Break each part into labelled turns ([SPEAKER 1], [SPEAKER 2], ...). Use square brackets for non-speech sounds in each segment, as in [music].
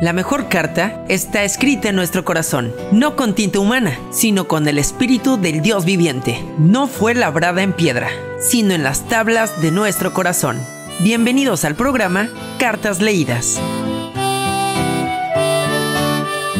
[SPEAKER 1] La mejor carta está escrita en nuestro corazón, no con tinta humana, sino con el espíritu del Dios viviente. No fue labrada en piedra, sino en las tablas de nuestro corazón. Bienvenidos al programa Cartas Leídas.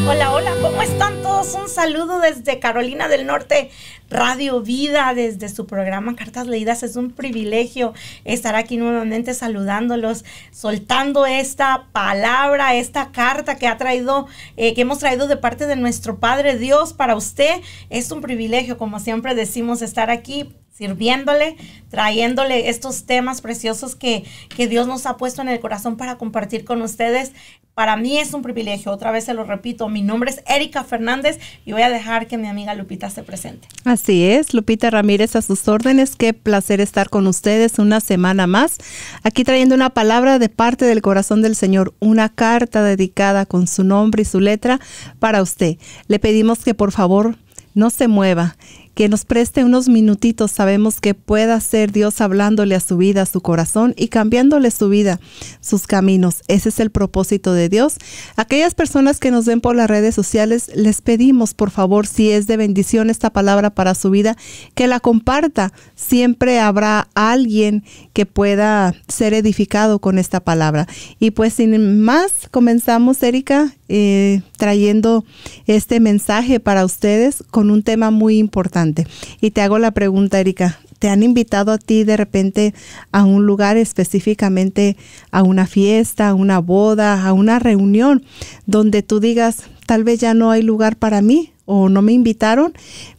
[SPEAKER 2] Hola, hola, ¿cómo están todos? Un saludo desde Carolina del Norte, Radio Vida, desde su programa Cartas Leídas. Es un privilegio estar aquí nuevamente saludándolos, soltando esta palabra, esta carta que ha traído, eh, que hemos traído de parte de nuestro Padre Dios para usted. Es un privilegio, como siempre decimos, estar aquí sirviéndole, trayéndole estos temas preciosos que, que, Dios nos ha puesto en el corazón para compartir con ustedes. Para mí es un privilegio, otra vez se lo repito, mi nombre es Erika Fernández y voy a dejar que mi amiga Lupita se presente.
[SPEAKER 1] Así es, Lupita Ramírez a sus órdenes, qué placer estar con ustedes una semana más, aquí trayendo una palabra de parte del corazón del Señor, una carta dedicada con su nombre y su letra para usted. Le pedimos que por favor no se mueva, que nos preste unos minutitos. Sabemos que pueda ser Dios hablándole a su vida, a su corazón y cambiándole su vida, sus caminos. Ese es el propósito de Dios. Aquellas personas que nos ven por las redes sociales, les pedimos, por favor, si es de bendición esta palabra para su vida, que la comparta. Siempre habrá alguien que pueda ser edificado con esta palabra. Y pues sin más, comenzamos, Erika, eh, trayendo este mensaje para ustedes con un tema muy importante. Y te hago la pregunta, Erika, ¿te han invitado a ti de repente a un lugar específicamente, a una fiesta, a una boda, a una reunión, donde tú digas, tal vez ya no hay lugar para mí? o no me invitaron,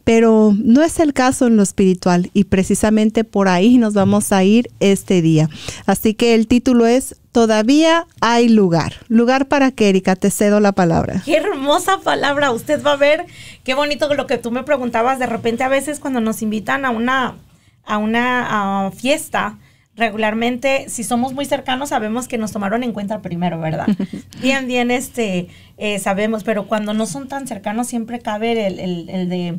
[SPEAKER 1] pero no es el caso en lo espiritual y precisamente por ahí nos vamos a ir este día. Así que el título es Todavía hay lugar. Lugar para que Erika, te cedo la palabra.
[SPEAKER 2] Qué hermosa palabra, usted va a ver, qué bonito lo que tú me preguntabas, de repente a veces cuando nos invitan a una a una fiesta, regularmente, si somos muy cercanos, sabemos que nos tomaron en cuenta primero, ¿verdad? [laughs] bien, bien, este, eh, sabemos, pero cuando no son tan cercanos, siempre cabe el, de,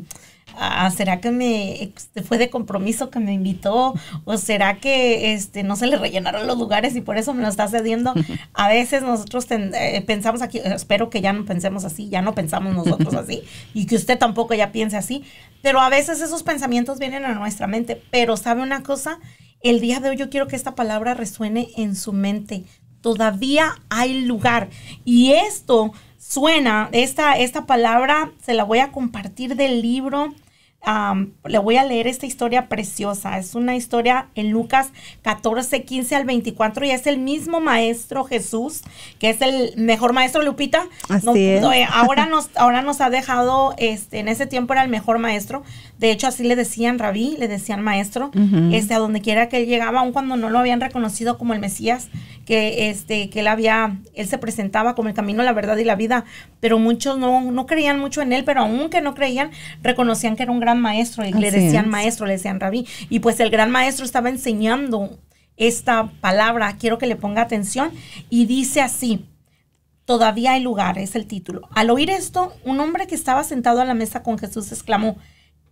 [SPEAKER 2] ah, ¿será que me fue de compromiso que me invitó? ¿O será que este, no se le rellenaron los lugares y por eso me lo está cediendo? [laughs] A veces nosotros eh, pensamos aquí, espero que ya no pensemos así, ya no pensamos nosotros así, y que usted tampoco ya piense así, pero a veces esos pensamientos vienen a nuestra mente, pero ¿sabe una cosa? El día de hoy yo quiero que esta palabra resuene en su mente. Todavía hay lugar. Y esto suena, esta, esta palabra se la voy a compartir del libro. le voy a leer esta historia preciosa. Es una historia en Lucas 14, 15 al 24 y es el mismo maestro Jesús, que es el mejor maestro Lupita. Así eh, ahora, nos, ahora nos ha dejado, este, en ese tiempo era el mejor maestro, de hecho, así le decían rabí, le decían maestro, este, a donde quiera que él llegaba, aun cuando no lo habían reconocido como el Mesías, que, este, que él había, él se presentaba como el camino, la verdad y la vida, pero muchos no, no creían mucho en él, pero aunque no creían, reconocían que era un gran maestro, y le decían maestro, le decían rabí. Y pues el gran maestro estaba enseñando esta palabra, quiero que le ponga atención, y dice así, todavía hay lugar, es el título. Al oír esto, un hombre que estaba sentado a la mesa con Jesús exclamó,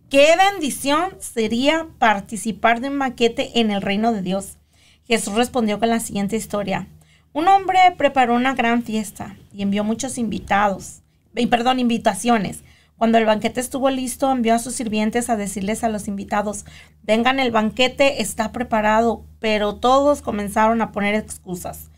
[SPEAKER 2] Qué bendición sería participar de un banquete en el reino de Dios. Jesús respondió con la siguiente historia. Un hombre preparó una gran fiesta y envió muchos invitados, y perdón, invitaciones. Cuando el banquete estuvo listo, envió a sus sirvientes a decirles a los invitados, vengan, el banquete está preparado, pero todos comenzaron a poner excusas.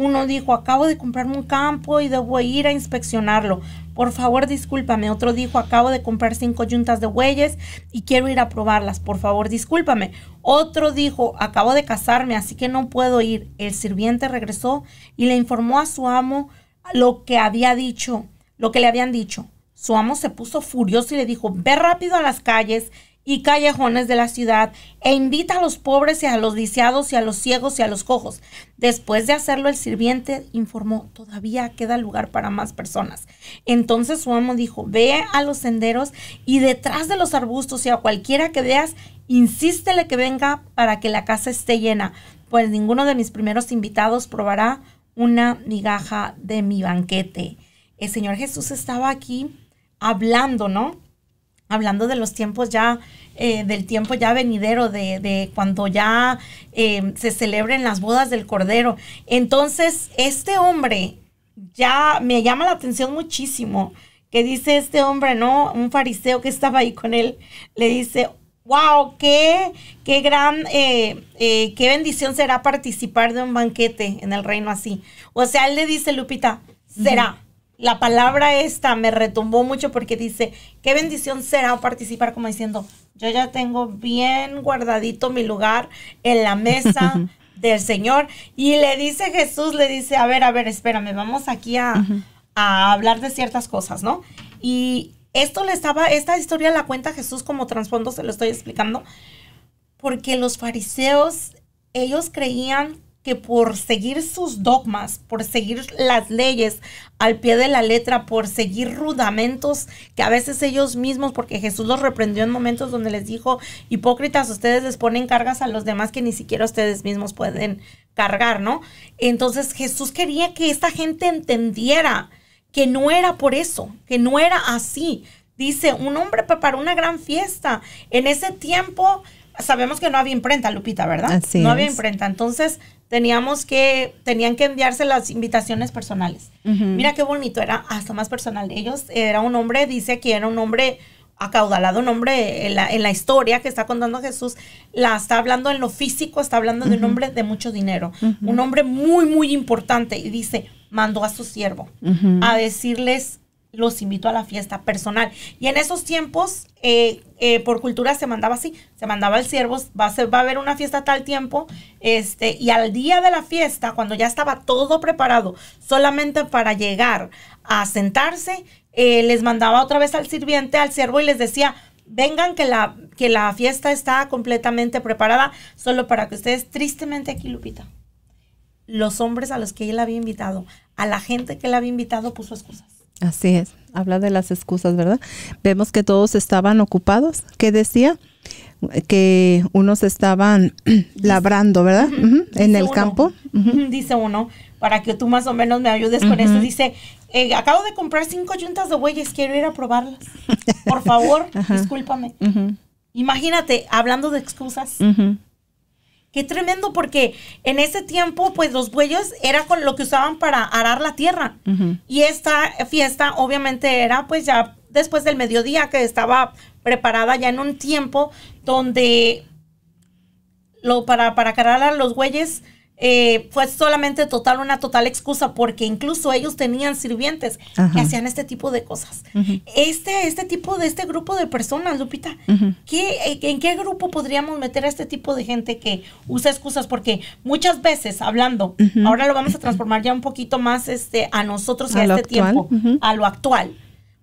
[SPEAKER 2] Uno dijo, acabo de comprarme un campo y debo ir a inspeccionarlo. Por favor, discúlpame. Otro dijo, acabo de comprar cinco yuntas de bueyes y quiero ir a probarlas. Por favor, discúlpame. Otro dijo, acabo de casarme, así que no puedo ir. El sirviente regresó y le informó a su amo lo que había dicho, lo que le habían dicho. Su amo se puso furioso y le dijo, ve rápido a las calles y callejones de la ciudad e invita a los pobres y a los lisiados, y a los ciegos y a los cojos. Después de hacerlo, el sirviente informó, todavía queda lugar para más personas. Entonces su amo dijo, ve a los senderos y detrás de los arbustos y a cualquiera que veas, insístele que venga para que la casa esté llena, pues ninguno de mis primeros invitados probará una migaja de mi banquete. El Señor Jesús estaba aquí hablando, ¿no? hablando de los tiempos ya, eh, del tiempo ya venidero, de, cuando ya em, se celebren las bodas del Cordero. Entonces, este hombre ya me llama la atención muchísimo, que dice este hombre, ¿no? Un fariseo que estaba ahí con él, le dice, wow, qué, qué gran, eh, eh, qué bendición será participar de un banquete en el reino así. O sea, él le dice, Lupita, será la palabra esta me retumbó mucho porque dice, qué bendición será participar como diciendo, yo ya tengo bien guardadito mi lugar en la mesa [laughs] del Señor. Y le dice Jesús, le dice, a ver, a ver, espérame, vamos aquí a, hablar de ciertas cosas, ¿no? Y esto le estaba, esta historia la cuenta Jesús como trasfondo, se lo estoy explicando, porque los fariseos, ellos creían que por seguir sus dogmas, por seguir las leyes al pie de la letra, por seguir rudamentos que a veces ellos mismos, porque Jesús los reprendió en momentos donde les dijo, hipócritas, ustedes les ponen cargas a los demás que ni siquiera ustedes mismos pueden cargar, ¿no? Entonces Jesús quería que esta gente entendiera que no era por eso, que no era así. Dice, un hombre preparó una gran fiesta. En ese tiempo sabemos que no había imprenta, Lupita, ¿verdad? Así no había imprenta. Entonces, teníamos que, tenían que enviarse las invitaciones personales.
[SPEAKER 1] Mira qué
[SPEAKER 2] bonito, era hasta más personal. Ellos, era un hombre, dice que era un hombre acaudalado, un hombre en la, historia que está contando Jesús, la está hablando en lo físico, está hablando de un hombre de mucho dinero, un hombre muy, muy importante. Y dice, mandó a su siervo a decirles los invito a la fiesta personal. Y en esos tiempos, eh, eh, por cultura se mandaba así, se mandaba al siervo, va a, va a haber una fiesta a tal tiempo, este, y al día de la fiesta, cuando ya estaba todo preparado, solamente para llegar a sentarse, eh, les mandaba otra vez al sirviente, al siervo, y les decía, vengan que la, que la fiesta está completamente preparada, solo para que ustedes, tristemente aquí, Lupita, los hombres a los que él había invitado, a la gente que él había invitado, puso excusas
[SPEAKER 1] Así es. Habla de las excusas, ¿verdad? Vemos que todos estaban ocupados. ¿Qué decía? Que unos estaban [clears throat] labrando, ¿verdad? En el campo.
[SPEAKER 2] Dice uno, para que tú más o menos me ayudes con eso, Dice, eh, acabo de comprar cinco yuntas de bueyes, quiero ir a probarlas. Por favor, [laughs] discúlpame. Imagínate, hablando de excusas, Qué tremendo, porque en ese tiempo, pues los bueyes era con lo que usaban para arar la tierra. Y esta fiesta, obviamente, era pues ya después del mediodía que estaba preparada ya en un tiempo donde lo para, para cargar a los bueyes eh, fue solamente total una total excusa porque incluso ellos tenían sirvientes que hacían este tipo de cosas. Este este tipo de este grupo de personas, Lupita, ¿qué, eh, ¿en qué grupo podríamos meter a este tipo de gente que usa excusas? Porque muchas veces hablando, ahora lo vamos a transformar ya un poquito más este a nosotros a, a este tiempo, a lo actual.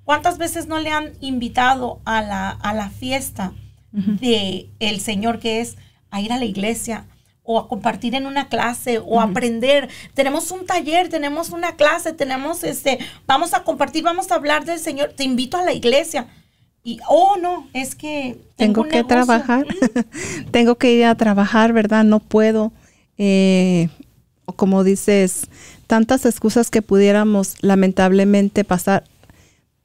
[SPEAKER 2] ¿Cuántas veces no le han invitado a la, a la fiesta de el Señor que es a ir a la iglesia? o a compartir en una clase o aprender. Tenemos un taller, tenemos una clase, tenemos este, vamos a compartir, vamos a hablar del Señor. Te invito a la iglesia. Y, oh, no, es que... Tengo, que trabajar,
[SPEAKER 1] [laughs] tengo que ir a trabajar, ¿verdad? No puedo. Eh, como dices, tantas excusas que pudiéramos lamentablemente pasar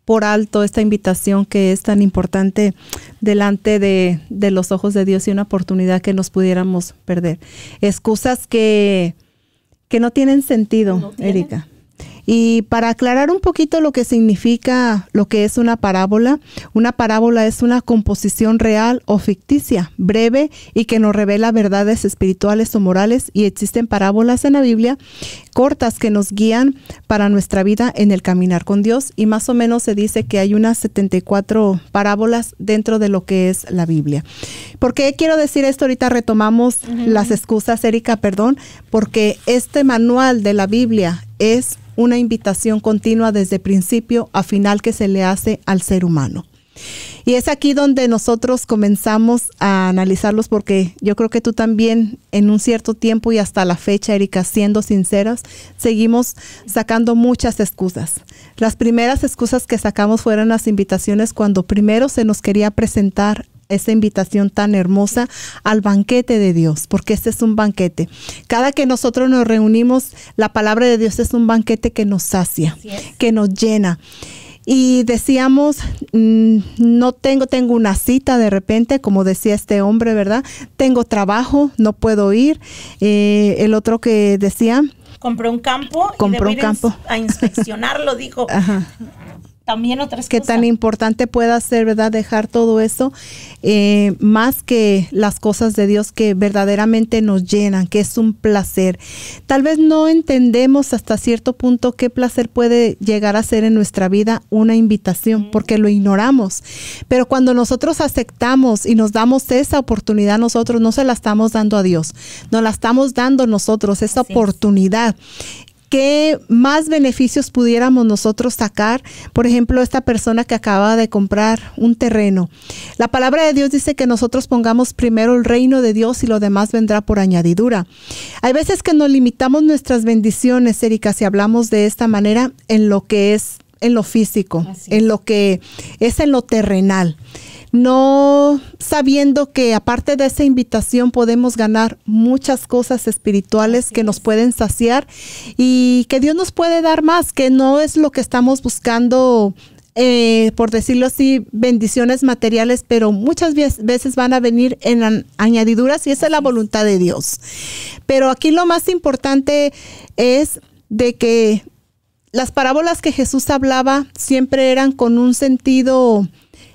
[SPEAKER 1] por alto esta invitación que es tan importante delante de, los ojos de Dios y una oportunidad que nos pudiéramos perder. Excusas que, que no tienen sentido, Erika. Y para aclarar un poquito lo que significa lo que es una parábola, una parábola es una composición real o ficticia, breve y que nos revela verdades espirituales o morales y existen parábolas en la Biblia cortas que nos guían para nuestra vida en el caminar con Dios y más o menos se dice que hay unas 74 parábolas dentro de lo que es la Biblia. ¿Por qué quiero decir esto? Ahorita retomamos las excusas, Erika, perdón, porque este manual de la Biblia es una invitación continua desde principio a final que se le hace al ser humano. Y es aquí donde nosotros comenzamos a analizarlos porque yo creo que tú también en un cierto tiempo y hasta la fecha, Erika, siendo sinceras, seguimos sacando muchas excusas. Las primeras excusas que sacamos fueron las invitaciones cuando primero se nos quería presentar esa invitación tan hermosa al banquete de Dios, porque este es un banquete. Cada que nosotros nos reunimos, la palabra de Dios es un banquete que nos sacia, que nos llena. Y decíamos, mm, no tengo, tengo una cita de repente, como decía este hombre, ¿verdad? Tengo trabajo, no puedo ir. Eh, el otro que decía...
[SPEAKER 2] Compró un campo. Compró un campo. A inspeccionarlo, dijo. [laughs]
[SPEAKER 1] también otras cosas que tan importante pueda ser, ¿verdad? Dejar todo eso, eh, más que las cosas de Dios que verdaderamente nos llenan, que es un placer. Tal vez no entendemos hasta cierto punto qué placer puede llegar a ser en nuestra vida una invitación, porque lo ignoramos. Pero cuando nosotros aceptamos y nos damos esa oportunidad, nosotros no se la estamos dando a Dios, nos la estamos dando nosotros, esa oportunidad. ¿qué más beneficios pudiéramos nosotros sacar? Por ejemplo, esta persona que acaba de comprar un terreno. La palabra de Dios dice que nosotros pongamos primero el reino de Dios y lo demás vendrá por añadidura. Hay veces que nos limitamos nuestras bendiciones, Erika, si hablamos de esta manera, en lo que es en lo físico, en lo que es en lo terrenal no sabiendo que aparte de esa invitación podemos ganar muchas cosas espirituales que nos pueden saciar y que Dios nos puede dar más, que no es lo que estamos buscando eh, por decirlo así, bendiciones materiales, pero muchas veces van a venir en añadiduras y esa es la voluntad de Dios. Pero aquí lo más importante es de que las parábolas que Jesús hablaba siempre eran con un sentido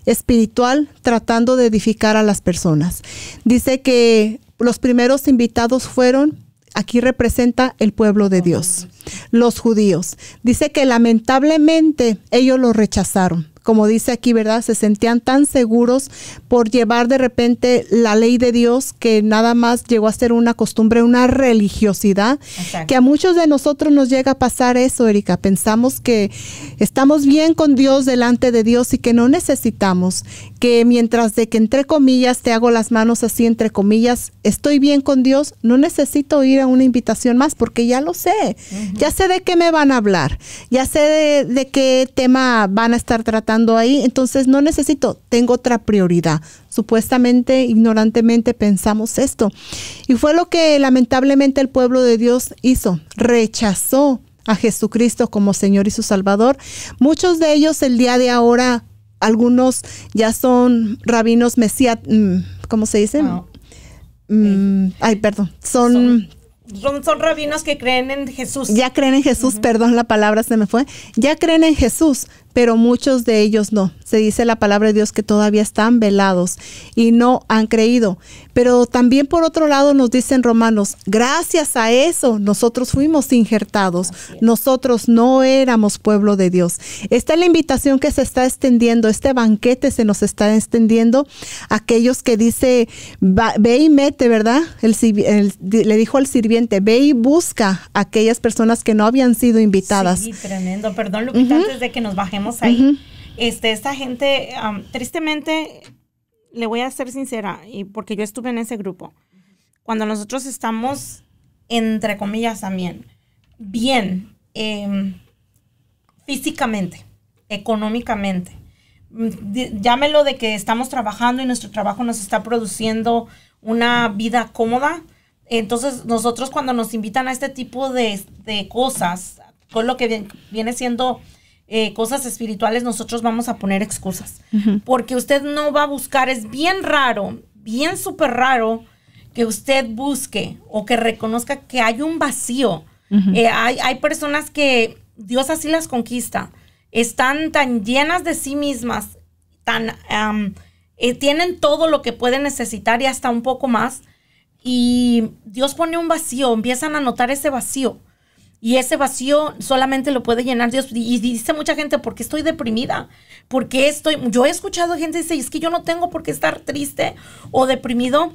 [SPEAKER 1] espiritual tratando de edificar a las personas. Dice que los primeros invitados fueron, aquí representa el pueblo de Dios, los judíos. Dice que lamentablemente ellos lo rechazaron como dice aquí, ¿verdad? Se sentían tan seguros por llevar de repente la ley de Dios que nada más llegó a ser una costumbre, una religiosidad, que a muchos de nosotros nos llega a pasar eso, Erika. Pensamos que estamos bien con Dios delante de Dios y que no necesitamos que mientras de que entre comillas te hago las manos así entre comillas, estoy bien con Dios, no necesito ir a una invitación más porque ya lo sé. Ya sé de qué me van a hablar, ya sé de, de qué tema van a estar tratando ahí, entonces no necesito, tengo otra prioridad. Supuestamente, ignorantemente pensamos esto. Y fue lo que lamentablemente el pueblo de Dios hizo, rechazó a Jesucristo como Señor y su Salvador. Muchos de ellos el día de ahora, algunos ya son rabinos mesías, mm, ¿cómo se dice? Mm, ay, perdón, son,
[SPEAKER 2] son rabinos que creen en Jesús. Ya
[SPEAKER 1] creen en Jesús, perdón, la palabra se me fue. Ya creen en Jesús, pero muchos de ellos no. Se dice la palabra de Dios que todavía están velados y no han creído. Pero también por otro lado nos dicen romanos, gracias a eso nosotros fuimos injertados, nosotros no éramos pueblo de Dios. Esta es la invitación que se está extendiendo, este banquete se nos está extendiendo aquellos que dice, ve y mete, ¿verdad? le dijo al sirviente, ve y busca a aquellas personas que no habían sido invitadas. Sí,
[SPEAKER 2] tremendo. Perdón, antes de que nos bajemos ahí. este, esta gente, tristemente, le voy a ser sincera, y porque yo estuve en ese grupo, cuando nosotros estamos, entre comillas también, bien, em, físicamente, económicamente, mm, llámelo de que estamos trabajando y nuestro trabajo nos está produciendo una vida cómoda, entonces nosotros cuando nos invitan a este tipo de, de cosas, con lo que viene siendo eh, cosas espirituales, nosotros vamos a poner excusas. Porque usted no va a buscar, es bien raro, bien súper raro que usted busque o que reconozca que hay un vacío. Eh, hay, personas que Dios así las conquista, están tan llenas de sí mismas, tan, eh, tienen todo lo que pueden necesitar y hasta un poco más. Y Dios pone un vacío, empiezan a notar ese vacío. Y ese vacío solamente lo puede llenar Dios. Y dice mucha gente, ¿por qué estoy deprimida? ¿Por qué estoy? Yo he escuchado gente dice, es que yo no tengo por qué estar triste o deprimido.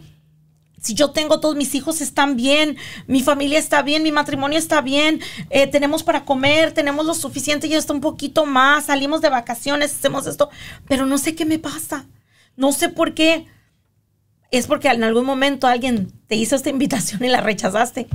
[SPEAKER 2] Si yo tengo todos mis hijos están bien, mi familia está bien, mi matrimonio está bien, eh, tenemos para comer, tenemos lo suficiente y está un poquito más, salimos de vacaciones, hacemos esto, pero no sé qué me pasa, no sé por qué. Es porque en algún momento alguien te hizo esta invitación y la rechazaste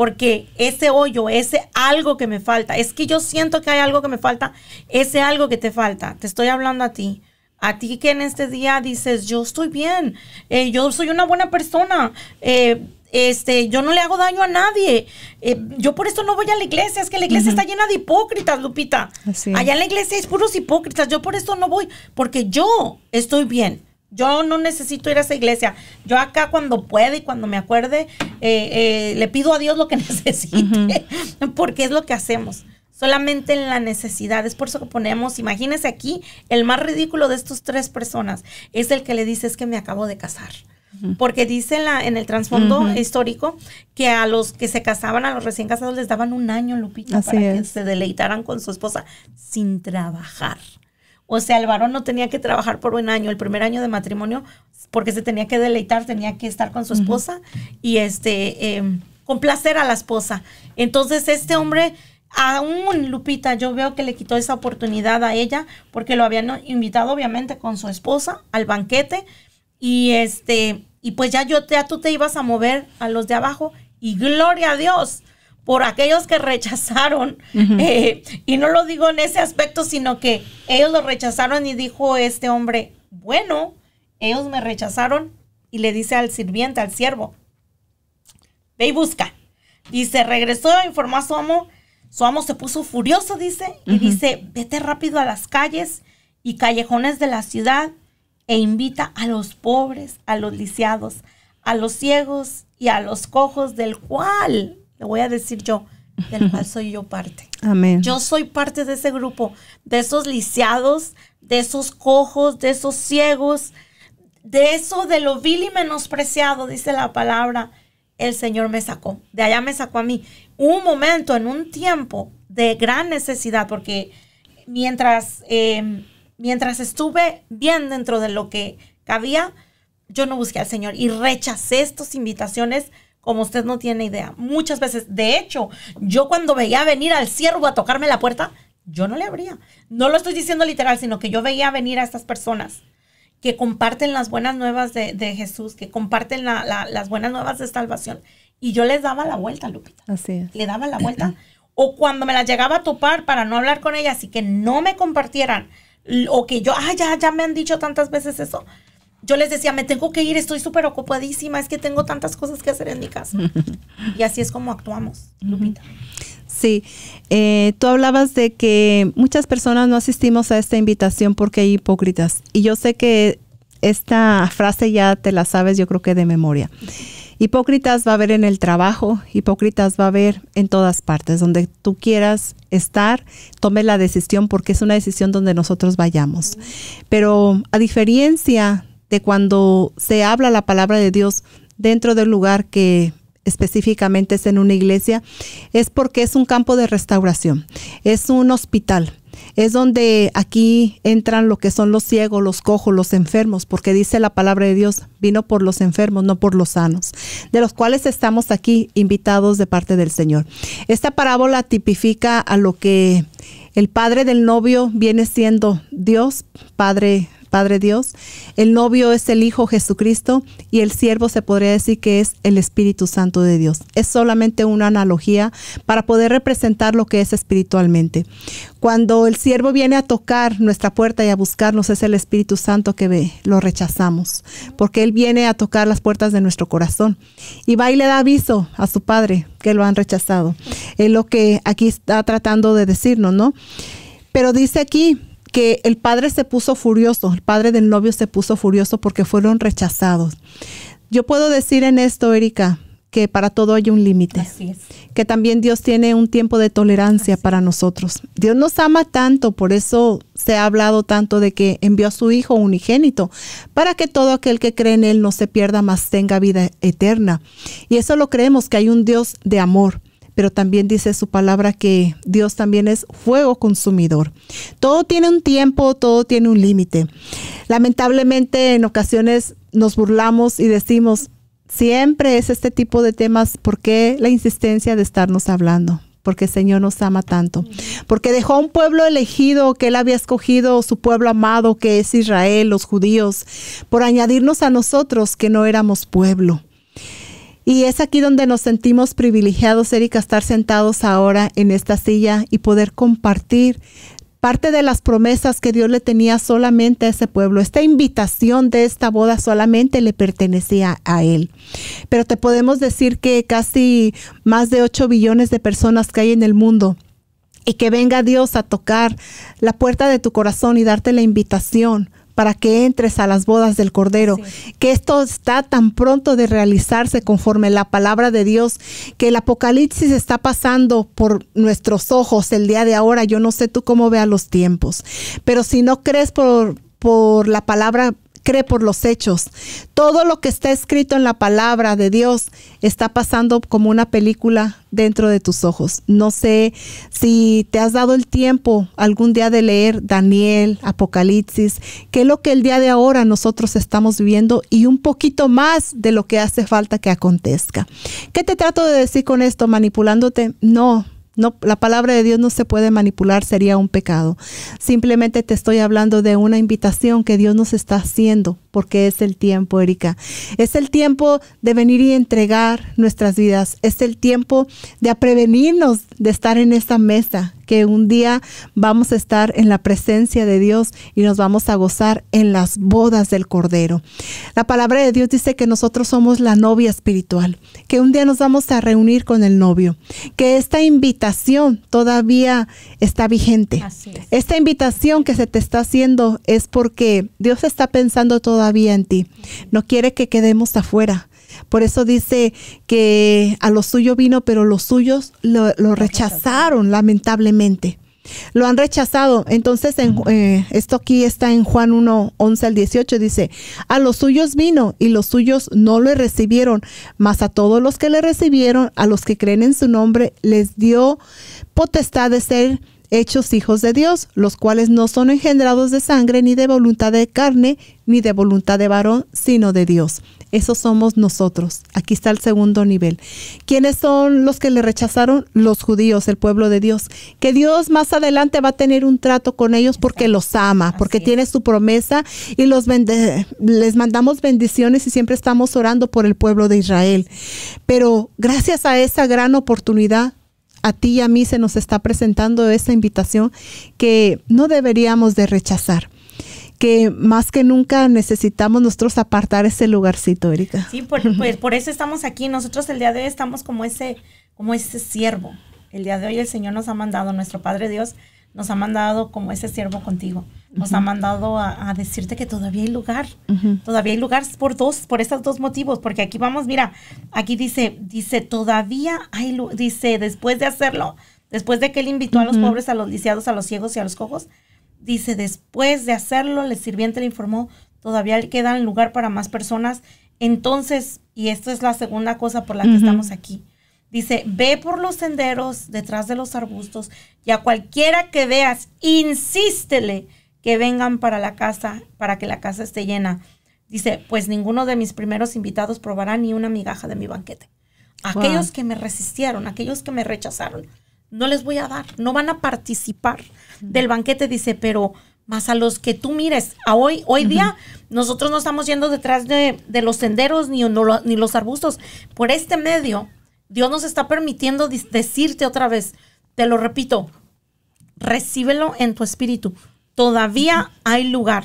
[SPEAKER 2] porque ese hoyo, ese algo que me falta, es que yo siento que hay algo que me falta, ese algo que te falta, te estoy hablando a ti. A ti que en este día dices, yo estoy bien, eh, yo soy una buena persona, eh, este, yo no le hago daño a nadie. Eh, yo por eso no voy a la iglesia, es que la iglesia está llena de hipócritas, Lupita. Allá en la iglesia es puros hipócritas, yo por eso no voy, porque yo estoy bien. Yo no necesito ir a esa iglesia. Yo acá cuando pueda y cuando me acuerde, eh, eh, le pido a Dios lo que [laughs] necesite, porque es lo que hacemos. Solamente en la necesidad. Es por eso que ponemos, imagínese aquí, el más ridículo de estos tres personas es el que le dice es que me acabo de casar. Porque dice en, la, en el trasfondo histórico que a los que se casaban, a los recién casados, les daban un año, Lupita, para que se deleitaran con su esposa sin trabajar. O sea, el varón no tenía que trabajar por un año, el primer año de matrimonio, porque se tenía que deleitar, tenía que estar con su esposa y este, em, complacer a la esposa. Entonces, este hombre, aún Lupita, yo veo que le quitó esa oportunidad a ella, porque lo habían invitado, obviamente, con su esposa al banquete. Y este, y pues ya yo, ya tú te ibas a mover a los de abajo y gloria a Dios por aquellos que rechazaron. Eh, y no lo digo en ese aspecto, sino que ellos lo rechazaron y dijo este hombre, bueno, ellos me rechazaron y le dice al sirviente, al siervo, ve y busca. se regresó, informó a su amo. Su amo se puso furioso, dice, y dice, vete rápido a las calles y callejones de la ciudad e invita a los pobres, a los lisiados, a los ciegos y a los cojos, del cual le voy a decir yo, del cual soy yo parte. [laughs] Amén. Yo soy parte de ese grupo, de esos lisiados, de esos cojos, de esos ciegos, de eso de lo vil y menospreciado, dice la palabra. El Señor me sacó, de allá me sacó a mí. Un momento, en un tiempo de gran necesidad, porque mientras, em, mientras estuve bien dentro de lo que cabía, yo no busqué al Señor y rechacé estas invitaciones como usted no tiene idea. Muchas veces, de hecho, yo cuando veía venir al ciervo a tocarme la puerta, yo no le abría. No lo estoy diciendo literal, sino que yo veía venir a estas personas que comparten las buenas nuevas de, Jesús, que comparten las buenas nuevas de salvación. Y yo les daba la vuelta, Lupita. Así es. Le daba la vuelta. o cuando me la llegaba a topar para no hablar con ellas y que no me compartieran, o que yo, ah, ya, ya me han dicho tantas veces eso yo les decía, me tengo que ir, estoy súper ocupadísima, es que tengo tantas cosas que hacer en mi casa. [laughs] y así es como actuamos,
[SPEAKER 1] Lupita. Sí, eh, tú hablabas de que muchas personas no asistimos a esta invitación porque hay hipócritas. Y yo sé que esta frase ya te la sabes, yo creo que de memoria. Hipócritas va a haber en el trabajo, hipócritas va a haber en todas partes, donde tú quieras estar, tome la decisión porque es una decisión donde nosotros vayamos. Pero a diferencia de cuando se habla la palabra de Dios dentro del lugar que específicamente es en una iglesia, es porque es un campo de restauración, es un hospital. Es donde aquí entran lo que son los ciegos, los cojos, los enfermos, porque dice la palabra de Dios, vino por los enfermos, no por los sanos, de los cuales estamos aquí invitados de parte del Señor. Esta parábola tipifica a lo que el padre del novio viene siendo Dios, padre Padre Dios, el novio es el Hijo Jesucristo y el siervo se podría decir que es el Espíritu Santo de Dios. Es solamente una analogía para poder representar lo que es espiritualmente. Cuando el siervo viene a tocar nuestra puerta y a buscarnos, es el Espíritu Santo que ve, lo rechazamos, porque Él viene a tocar las puertas de nuestro corazón. Y va y le da aviso a su padre que lo han rechazado. Es lo que aquí está tratando de decirnos, ¿no? Pero dice aquí, que el padre se puso furioso, el padre del novio se puso furioso porque fueron rechazados. Yo puedo decir en esto, Erika, que para todo hay un límite. Que también Dios tiene un tiempo de tolerancia para nosotros. Dios nos ama tanto, por eso se ha hablado tanto de que envió a su Hijo unigénito, para que todo aquel que cree en Él no se pierda, más tenga vida eterna. Y eso lo creemos, que hay un Dios de amor pero también dice su palabra que Dios también es fuego consumidor. Todo tiene un tiempo, todo tiene un límite. Lamentablemente en ocasiones nos burlamos y decimos, siempre es este tipo de temas, ¿por qué la insistencia de estarnos hablando? Porque el Señor nos ama tanto. Porque dejó un pueblo elegido que Él había escogido, su pueblo amado que es Israel, los judíos, por añadirnos a nosotros que no éramos pueblo. Y es aquí donde nos sentimos privilegiados, Erika, estar sentados ahora en esta silla y poder compartir parte de las promesas que Dios le tenía solamente a ese pueblo. Esta invitación de esta boda solamente le pertenecía a él. Pero te podemos decir que casi más de 8 billones de personas que hay en el mundo y que venga Dios a tocar la puerta de tu corazón y darte la invitación para que entres a las bodas del Cordero. Que esto está tan pronto de realizarse conforme la palabra de Dios, que el Apocalipsis está pasando por nuestros ojos el día de ahora. Yo no sé tú cómo veas los tiempos, pero si no crees por, por la palabra cree por los hechos. Todo lo que está escrito en la palabra de Dios está pasando como una película dentro de tus ojos. No sé si te has dado el tiempo algún día de leer Daniel, Apocalipsis, que es lo que el día de ahora nosotros estamos viviendo y un poquito más de lo que hace falta que acontezca. ¿Qué te trato de decir con esto? Manipulándote, no no, la palabra de Dios no se puede manipular, sería un pecado. Simplemente te estoy hablando de una invitación que Dios nos está haciendo porque es el tiempo, Erika. Es el tiempo de venir y entregar nuestras vidas. Es el tiempo de prevenirnos de estar en esta mesa, que un día vamos a estar en la presencia de Dios y nos vamos a gozar en las bodas del Cordero. La palabra de Dios dice que nosotros somos la novia espiritual, que un día nos vamos a reunir con el novio, que esta invitación todavía está vigente. Esta invitación que se te está haciendo es porque Dios está pensando todo en ti. No quiere que quedemos afuera. Por eso dice que a lo suyo vino, pero los suyos lo, rechazaron lamentablemente. Lo han rechazado. Entonces, en, eh, esto aquí está en Juan 1, 11 al 18. Dice, a los suyos vino y los suyos no le recibieron, mas a todos los que le recibieron, a los que creen en su nombre, les dio potestad de ser hechos hijos de Dios, los cuales no son engendrados de sangre, ni de voluntad de carne, ni de voluntad de varón, sino de Dios. Esos somos nosotros. Aquí está el segundo nivel. ¿Quiénes son los que le rechazaron? Los judíos, el pueblo de Dios. Que Dios más adelante va a tener un trato con ellos porque los ama, porque tiene su promesa y los les mandamos bendiciones y siempre estamos orando por el pueblo de Israel. Pero gracias a esa gran oportunidad, a ti y a mí se nos está presentando esa invitación que no deberíamos de rechazar que más que nunca necesitamos nosotros apartar ese lugarcito, Erika.
[SPEAKER 2] Sí, por, pues, por eso estamos aquí. Nosotros el día de hoy estamos como ese, como ese siervo. El día de hoy el Señor nos ha mandado, nuestro Padre Dios nos ha mandado como ese siervo contigo. Nos ha mandado a, decirte que todavía hay lugar. Todavía hay lugar por dos, por esos dos motivos. Porque aquí vamos, mira, aquí dice, dice, todavía hay lugar. Dice, después de hacerlo, después de que él invitó a los pobres, a los lisiados, a los ciegos y a los cojos, dice, después de hacerlo, el sirviente le informó, todavía quedan lugar para más personas. Entonces, y esto es la segunda cosa por la que estamos aquí Dice, ve por los senderos detrás de los arbustos y a cualquiera que veas, insístele que vengan para la casa, para que la casa esté llena. Dice, pues ninguno de mis primeros invitados probará ni una migaja de mi banquete. Aquellos que me resistieron, aquellos que me rechazaron, no les voy a dar, no van a participar del banquete, dice, pero más a los que tú mires. A hoy, hoy día, nosotros no estamos yendo detrás de, los senderos ni, ni los arbustos. Por este medio, Dios nos está permitiendo decirte otra vez, te lo repito, recíbelo en tu espíritu. Todavía hay lugar.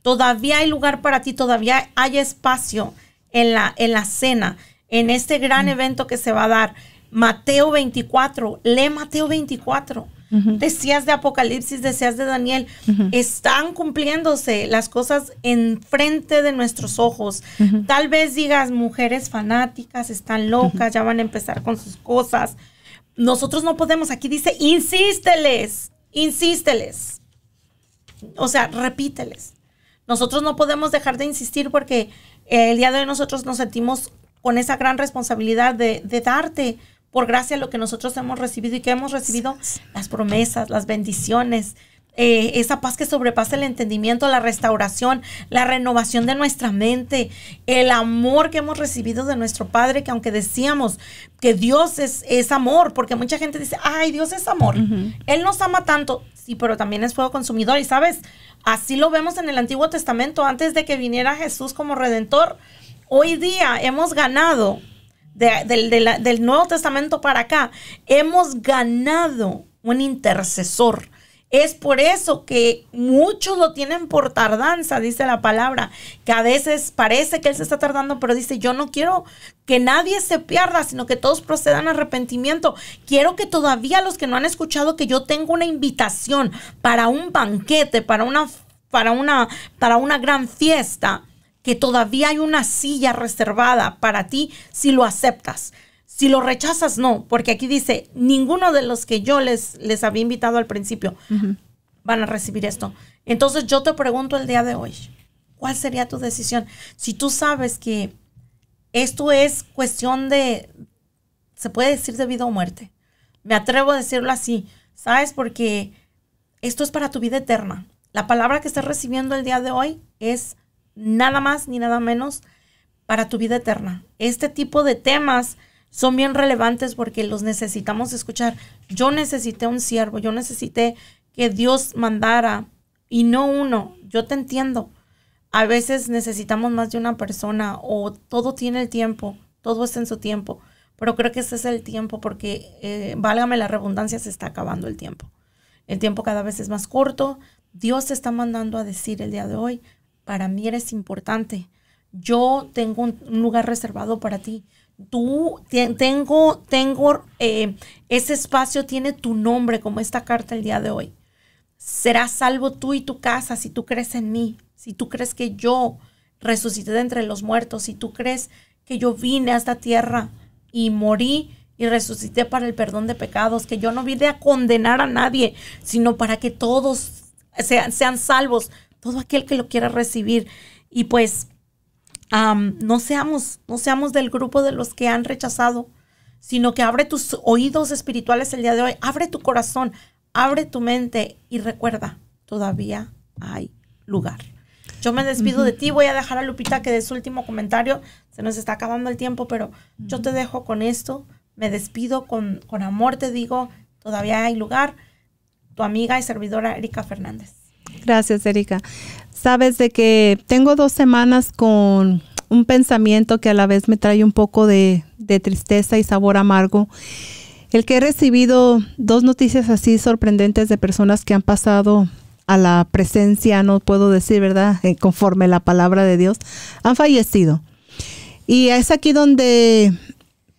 [SPEAKER 2] Todavía hay lugar para ti, todavía hay espacio en la, en la cena, en este gran evento que se va a dar. Mateo 24, lee Mateo 24 decías de Apocalipsis, decías de Daniel, están cumpliéndose las cosas enfrente de nuestros ojos. Tal vez digas, mujeres fanáticas, están locas, ya van a empezar con sus cosas. Nosotros no podemos, aquí dice, insísteles, insísteles. O sea, repíteles. Nosotros no podemos dejar de insistir porque el día de hoy nosotros nos sentimos con esa gran responsabilidad de darte por gracia lo que nosotros hemos recibido y que hemos recibido las promesas, las bendiciones, eh, esa paz que sobrepasa el entendimiento, la restauración, la renovación de nuestra mente, el amor que hemos recibido de nuestro Padre, que aunque decíamos que Dios es, es amor, porque mucha gente dice, ay, Dios es amor, Él nos ama tanto, sí, pero también es fuego consumidor, y sabes, así lo vemos en el Antiguo Testamento, antes de que viniera Jesús como redentor, hoy día hemos ganado del Nuevo Testamento para acá, hemos ganado un intercesor. Es por eso que muchos lo tienen por tardanza, dice la palabra, que a veces parece que Él se está tardando, pero dice, yo no quiero que nadie se pierda, sino que todos procedan a arrepentimiento. Quiero que todavía los que no han escuchado que yo tengo una invitación para un banquete, para una, para una, para una gran fiesta que todavía hay una silla reservada para ti si lo aceptas. Si lo rechazas, no, porque aquí dice, ninguno de los que yo les, les había invitado al principio van a recibir esto. Entonces yo te pregunto el día de hoy, ¿cuál sería tu decisión? Si tú sabes que esto es cuestión de, se puede decir de vida o muerte. Me atrevo a decirlo así, ¿sabes? Porque esto es para tu vida eterna. La palabra que estás recibiendo el día de hoy es nada más ni nada menos para tu vida eterna. Este tipo de temas son bien relevantes porque los necesitamos escuchar. Yo necesité un siervo, yo necesité que Dios mandara y no uno. Yo te entiendo. A veces necesitamos más de una persona o todo tiene el tiempo, todo está en su tiempo. Pero creo que este es el tiempo porque, eh, válgame la redundancia, se está acabando el tiempo. El tiempo cada vez es más corto. Dios te está mandando a decir el día de hoy, para mí eres importante. Yo tengo un, lugar reservado para ti. Tú tengo, tengo eh, ese espacio, tiene tu nombre como esta carta el día de hoy. Serás salvo tú y tu casa si tú crees en mí, si tú crees que yo resucité de entre los muertos, si tú crees que yo vine a esta tierra y morí y resucité para el perdón de pecados, que yo no vine a condenar a nadie, sino para que todos sean, sean salvos, todo aquel que lo quiera recibir. Y pues no seamos, no seamos del grupo de los que han rechazado, sino que abre tus oídos espirituales el día de hoy, abre tu corazón, abre tu mente y recuerda, todavía hay lugar. Yo me despido de ti, voy a dejar a Lupita que de su último comentario, se nos está acabando el tiempo, pero yo te dejo con esto, me despido con, con amor, te digo, todavía hay lugar, tu amiga y servidora Erika Fernández.
[SPEAKER 1] Gracias, Erika. Sabes de que tengo dos semanas con un pensamiento que a la vez me trae un poco de, tristeza y sabor amargo. El que he recibido dos noticias así sorprendentes de personas que han pasado a la presencia, no puedo decir, ¿verdad? Eh, conforme la palabra de Dios, han fallecido. Y es aquí donde,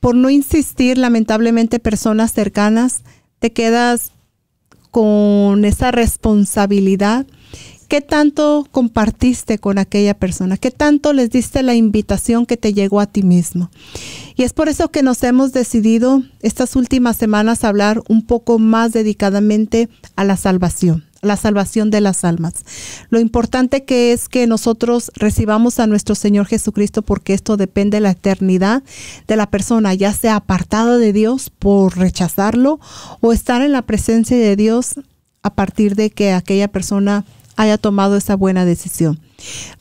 [SPEAKER 1] por no insistir, lamentablemente, personas cercanas, te quedas con esa responsabilidad ¿Qué tanto compartiste con aquella persona? ¿Qué tanto les diste la invitación que te llegó a ti mismo? Y es por eso que nos hemos decidido estas últimas semanas hablar un poco más dedicadamente a la salvación la salvación de las almas. Lo importante que es que nosotros recibamos a nuestro Señor Jesucristo porque esto depende de la eternidad de la persona, ya sea apartada de Dios por rechazarlo o estar en la presencia de Dios a partir de que aquella persona haya tomado esa buena decisión.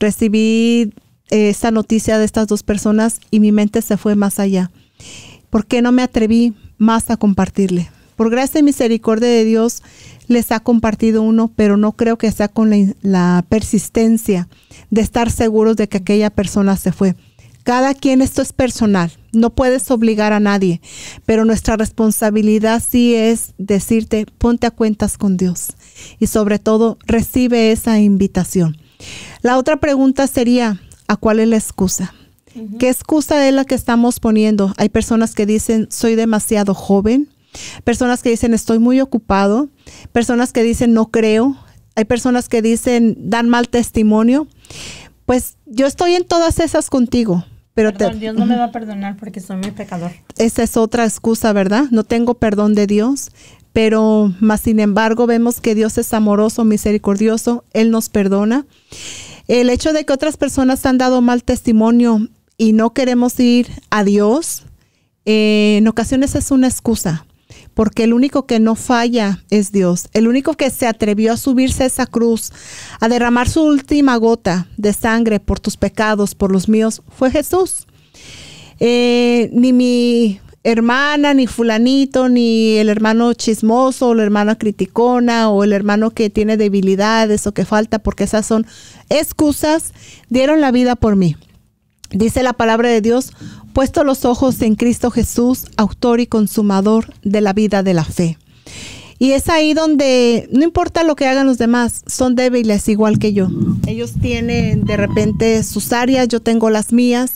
[SPEAKER 1] Recibí esa eh, esta noticia de estas dos personas y mi mente se fue más allá. ¿Por qué no me atreví más a compartirle? Por gracia y misericordia de Dios les ha compartido uno, pero no creo que sea con la persistencia de estar seguros de que aquella persona se fue. Cada quien, esto es personal, no puedes obligar a nadie, pero nuestra responsabilidad sí es decirte, ponte a cuentas con Dios y sobre todo recibe esa invitación. La otra pregunta sería, ¿a cuál es la excusa? ¿Qué excusa es la que estamos poniendo? Hay personas que dicen, soy demasiado joven, personas que dicen, estoy muy ocupado, personas que dicen, no creo, hay personas que dicen, dan mal testimonio. Pues yo estoy en todas esas contigo, Dios no me va a
[SPEAKER 2] perdonar porque soy mi pecador.
[SPEAKER 1] Esa es otra excusa, ¿verdad? No tengo perdón de Dios, pero más sin embargo vemos que Dios es amoroso, misericordioso, Él nos perdona. El hecho de que otras personas han dado mal testimonio y no queremos ir a Dios, eh, en ocasiones es una excusa porque el único que no falla es Dios, el único que se atrevió a subirse a esa cruz, a derramar su última gota de sangre por tus pecados, por los míos, fue Jesús. Eh, ni mi hermana, ni fulanito, ni el hermano chismoso, o la hermana criticona, o el hermano que tiene debilidades o que falta, porque esas son excusas, dieron la vida por mí. Dice la palabra de Dios, puesto los ojos en Cristo Jesús, autor y consumador de la vida de la fe. Y es ahí donde no importa lo que hagan los demás, son débiles igual que yo. Ellos tienen de repente sus áreas, yo tengo las mías,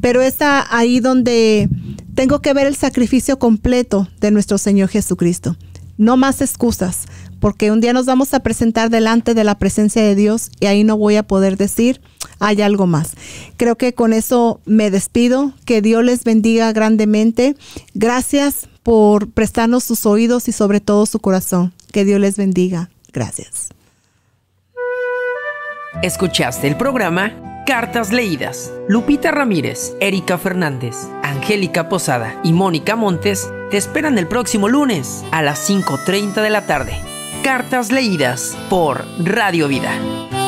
[SPEAKER 1] pero es ahí donde tengo que ver el sacrificio completo de nuestro Señor Jesucristo. No más excusas porque un día nos vamos a presentar delante de la presencia de Dios y ahí no voy a poder decir, hay algo más. Creo que con eso me despido, que Dios les bendiga grandemente. Gracias por prestarnos sus oídos y sobre todo su corazón. Que Dios les bendiga. Gracias. Escuchaste el programa Cartas Leídas. Lupita Ramírez, Erika Fernández, Angélica Posada y Mónica Montes te esperan el próximo lunes a las 5.30 de la tarde. Cartas leídas por Radio Vida.